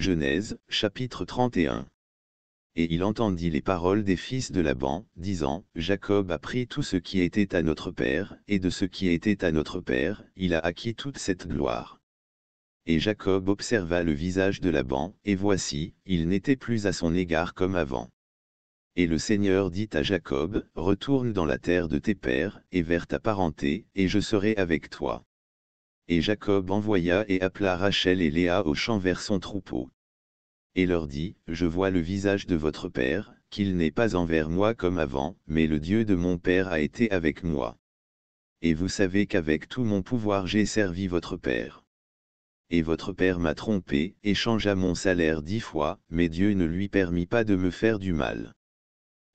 Genèse, chapitre 31. Et il entendit les paroles des fils de Laban, disant, Jacob a pris tout ce qui était à notre père, et de ce qui était à notre père, il a acquis toute cette gloire. Et Jacob observa le visage de Laban, et voici, il n'était plus à son égard comme avant. Et le Seigneur dit à Jacob, Retourne dans la terre de tes pères, et vers ta parenté, et je serai avec toi. Et Jacob envoya et appela Rachel et Léa au champ vers son troupeau. Et leur dit, Je vois le visage de votre père, qu'il n'est pas envers moi comme avant, mais le Dieu de mon père a été avec moi. Et vous savez qu'avec tout mon pouvoir j'ai servi votre père. Et votre père m'a trompé, et changea mon salaire dix fois, mais Dieu ne lui permit pas de me faire du mal.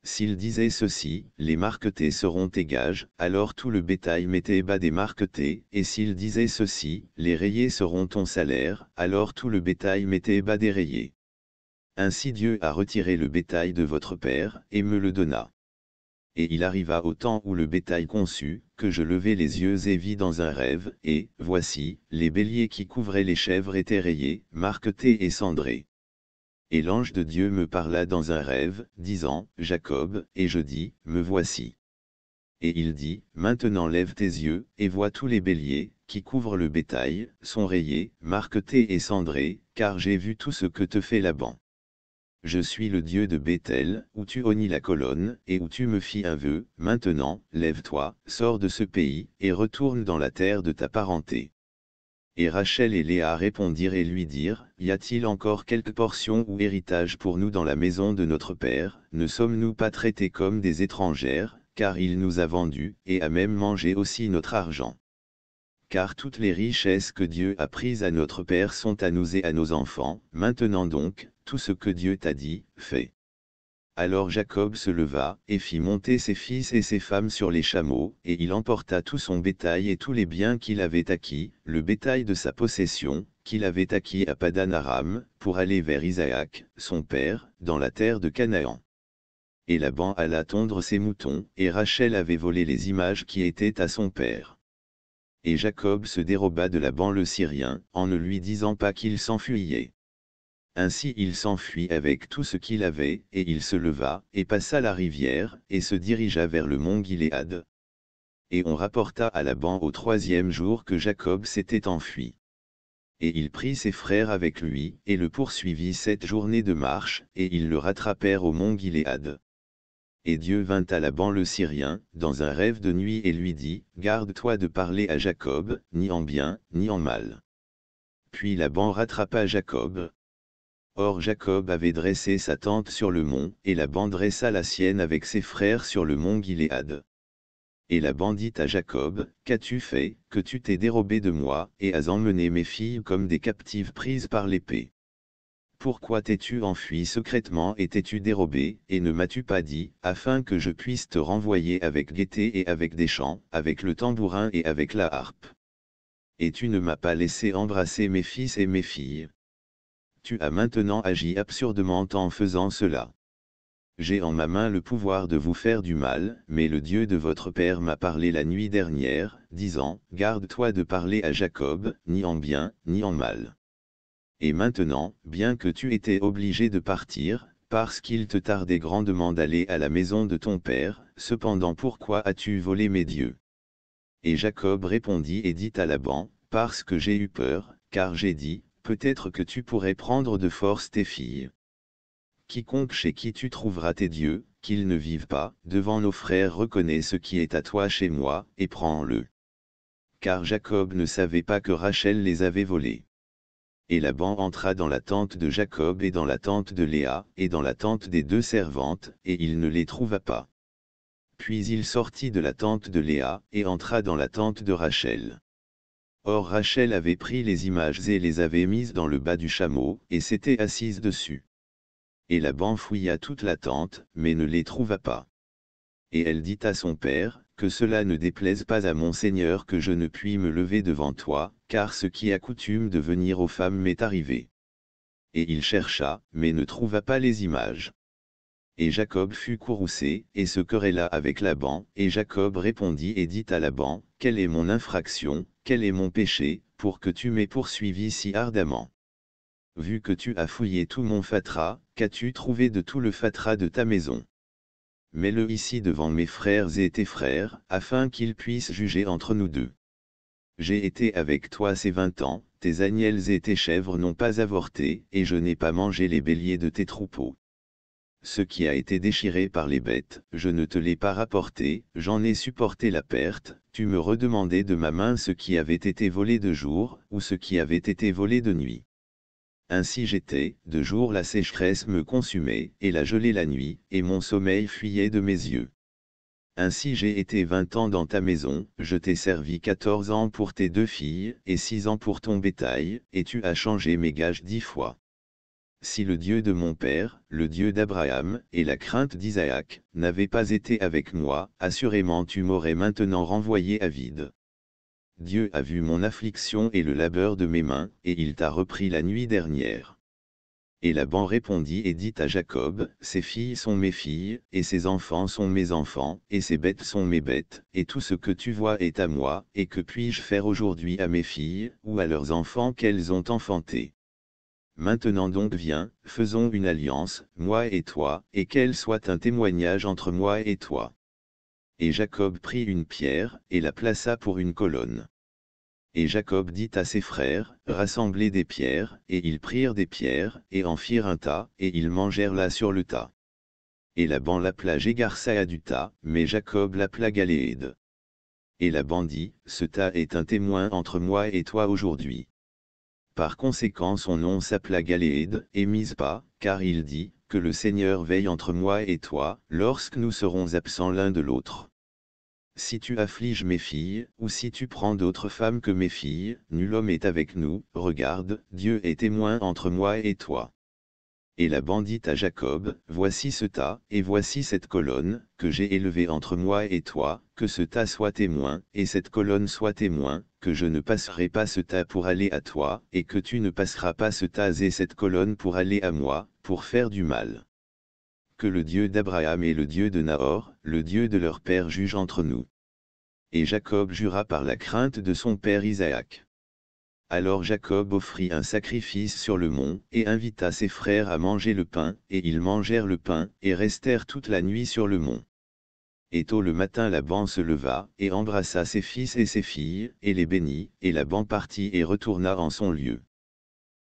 S'il disait ceci, les marquetés seront tes gages, alors tout le bétail mettait bas des marquetés, et s'il disait ceci, les rayés seront ton salaire, alors tout le bétail mettait bas des rayés. Ainsi Dieu a retiré le bétail de votre père, et me le donna. Et il arriva au temps où le bétail conçut, que je levai les yeux et vis dans un rêve, et, voici, les béliers qui couvraient les chèvres étaient rayés, marquetés et cendrés. Et l'ange de Dieu me parla dans un rêve, disant, Jacob, et je dis, me voici. Et il dit, Maintenant lève tes yeux, et vois tous les béliers, qui couvrent le bétail, sont rayés, marquetés et cendrés, car j'ai vu tout ce que te fait Laban. Je suis le Dieu de Béthel, où tu honnis la colonne, et où tu me fis un vœu, maintenant, lève-toi, sors de ce pays, et retourne dans la terre de ta parenté. Et Rachel et Léa répondirent et lui dirent, Y a-t-il encore quelque portion ou héritage pour nous dans la maison de notre Père, ne sommes-nous pas traités comme des étrangères, car il nous a vendus, et a même mangé aussi notre argent. Car toutes les richesses que Dieu a prises à notre Père sont à nous et à nos enfants, maintenant donc, tout ce que Dieu t'a dit, fais. Alors Jacob se leva, et fit monter ses fils et ses femmes sur les chameaux, et il emporta tout son bétail et tous les biens qu'il avait acquis, le bétail de sa possession, qu'il avait acquis à Padan Aram, pour aller vers Isaac, son père, dans la terre de Canaan. Et Laban alla tondre ses moutons, et Rachel avait volé les images qui étaient à son père. Et Jacob se déroba de Laban le Syrien, en ne lui disant pas qu'il s'enfuyait. Ainsi il s'enfuit avec tout ce qu'il avait, et il se leva, et passa la rivière, et se dirigea vers le mont Gilead. Et on rapporta à Laban au troisième jour que Jacob s'était enfui. Et il prit ses frères avec lui, et le poursuivit sept journées de marche, et ils le rattrapèrent au mont Gilead. Et Dieu vint à Laban le Syrien, dans un rêve de nuit et lui dit, Garde-toi de parler à Jacob, ni en bien, ni en mal. Puis Laban rattrapa Jacob, Or Jacob avait dressé sa tente sur le mont, et la bande dressa la sienne avec ses frères sur le mont Gilead. Et bande dit à Jacob, Qu'as-tu fait, que tu t'es dérobé de moi, et as emmené mes filles comme des captives prises par l'épée Pourquoi t'es-tu enfui secrètement et t'es-tu dérobé, et ne m'as-tu pas dit, afin que je puisse te renvoyer avec gaieté et avec des chants, avec le tambourin et avec la harpe Et tu ne m'as pas laissé embrasser mes fils et mes filles, tu as maintenant agi absurdement en faisant cela. J'ai en ma main le pouvoir de vous faire du mal, mais le Dieu de votre Père m'a parlé la nuit dernière, disant, Garde-toi de parler à Jacob, ni en bien, ni en mal. Et maintenant, bien que tu étais obligé de partir, parce qu'il te tardait grandement d'aller à la maison de ton Père, cependant pourquoi as-tu volé mes dieux Et Jacob répondit et dit à Laban, Parce que j'ai eu peur, car j'ai dit, peut-être que tu pourrais prendre de force tes filles. Quiconque chez qui tu trouveras tes dieux, qu'ils ne vivent pas, devant nos frères reconnais ce qui est à toi chez moi, et prends-le. Car Jacob ne savait pas que Rachel les avait volés. Et Laban entra dans la tente de Jacob et dans la tente de Léa, et dans la tente des deux servantes, et il ne les trouva pas. Puis il sortit de la tente de Léa, et entra dans la tente de Rachel. Or Rachel avait pris les images et les avait mises dans le bas du chameau, et s'était assise dessus. Et Laban fouilla toute la tente, mais ne les trouva pas. Et elle dit à son père, que cela ne déplaise pas à mon Seigneur que je ne puis me lever devant toi, car ce qui a coutume de venir aux femmes m'est arrivé. Et il chercha, mais ne trouva pas les images. Et Jacob fut courroucé, et se querella avec Laban, et Jacob répondit et dit à Laban, Quelle est mon infraction, quel est mon péché, pour que tu m'aies poursuivi si ardemment Vu que tu as fouillé tout mon fatra, qu'as-tu trouvé de tout le fatra de ta maison Mets-le ici devant mes frères et tes frères, afin qu'ils puissent juger entre nous deux. J'ai été avec toi ces vingt ans, tes agnels et tes chèvres n'ont pas avorté, et je n'ai pas mangé les béliers de tes troupeaux ce qui a été déchiré par les bêtes, je ne te l'ai pas rapporté, j'en ai supporté la perte, tu me redemandais de ma main ce qui avait été volé de jour, ou ce qui avait été volé de nuit. Ainsi j'étais, de jour la sécheresse me consumait, et la gelée la nuit, et mon sommeil fuyait de mes yeux. Ainsi j'ai été vingt ans dans ta maison, je t'ai servi quatorze ans pour tes deux filles, et six ans pour ton bétail, et tu as changé mes gages dix fois. Si le Dieu de mon père, le Dieu d'Abraham, et la crainte d'Isaac, n'avaient pas été avec moi, assurément tu m'aurais maintenant renvoyé à vide. Dieu a vu mon affliction et le labeur de mes mains, et il t'a repris la nuit dernière. Et Laban répondit et dit à Jacob, Ces filles sont mes filles, et ces enfants sont mes enfants, et ces bêtes sont mes bêtes, et tout ce que tu vois est à moi, et que puis-je faire aujourd'hui à mes filles, ou à leurs enfants qu'elles ont enfantés Maintenant donc viens, faisons une alliance, moi et toi, et qu'elle soit un témoignage entre moi et toi. Et Jacob prit une pierre, et la plaça pour une colonne. Et Jacob dit à ses frères, Rassemblez des pierres, et ils prirent des pierres, et en firent un tas, et ils mangèrent là sur le tas. Et Laban l'appela Jégarsaïa du tas, mais Jacob l'appela Galéed. Et Laban dit, Ce tas est un témoin entre moi et toi aujourd'hui. Par conséquent son nom s'appela Galéed et Mizpa, car il dit, que le Seigneur veille entre moi et toi, lorsque nous serons absents l'un de l'autre. Si tu affliges mes filles, ou si tu prends d'autres femmes que mes filles, nul homme est avec nous, regarde, Dieu est témoin entre moi et toi. Et la bandite à Jacob, Voici ce tas, et voici cette colonne, que j'ai élevée entre moi et toi, que ce tas soit témoin, et cette colonne soit témoin, que je ne passerai pas ce tas pour aller à toi, et que tu ne passeras pas ce tas et cette colonne pour aller à moi, pour faire du mal. Que le Dieu d'Abraham et le Dieu de Nahor, le Dieu de leur père juge entre nous. Et Jacob jura par la crainte de son père Isaac. Alors Jacob offrit un sacrifice sur le mont, et invita ses frères à manger le pain, et ils mangèrent le pain, et restèrent toute la nuit sur le mont. Et tôt le matin Laban se leva, et embrassa ses fils et ses filles, et les bénit, et Laban partit et retourna en son lieu.